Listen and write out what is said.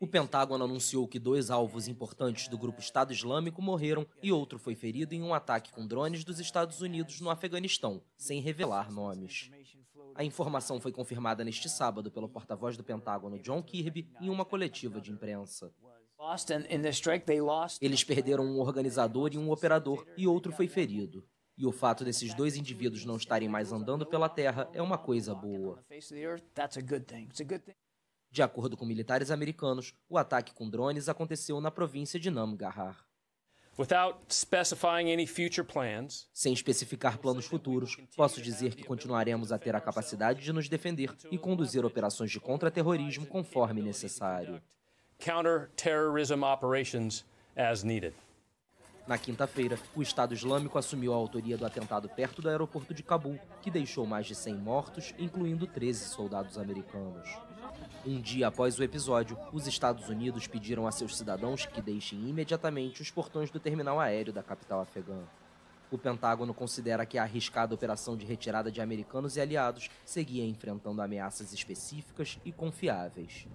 O Pentágono anunciou que dois alvos importantes do grupo Estado Islâmico morreram e outro foi ferido em um ataque com drones dos Estados Unidos no Afeganistão, sem revelar nomes. A informação foi confirmada neste sábado pelo porta-voz do Pentágono John Kirby em uma coletiva de imprensa. Eles perderam um organizador e um operador, e outro foi ferido. E o fato desses dois indivíduos não estarem mais andando pela Terra é uma coisa boa. De acordo com militares americanos, o ataque com drones aconteceu na província de Namgarhar. Sem especificar planos futuros, posso dizer que continuaremos a ter a capacidade de nos defender e conduzir operações de contra-terrorismo conforme necessário. Na quinta-feira, o Estado Islâmico assumiu a autoria do atentado perto do aeroporto de Cabul, que deixou mais de 100 mortos, incluindo 13 soldados americanos. Um dia após o episódio, os Estados Unidos pediram a seus cidadãos que deixem imediatamente os portões do terminal aéreo da capital afegã. O Pentágono considera que a arriscada operação de retirada de americanos e aliados seguia enfrentando ameaças específicas e confiáveis.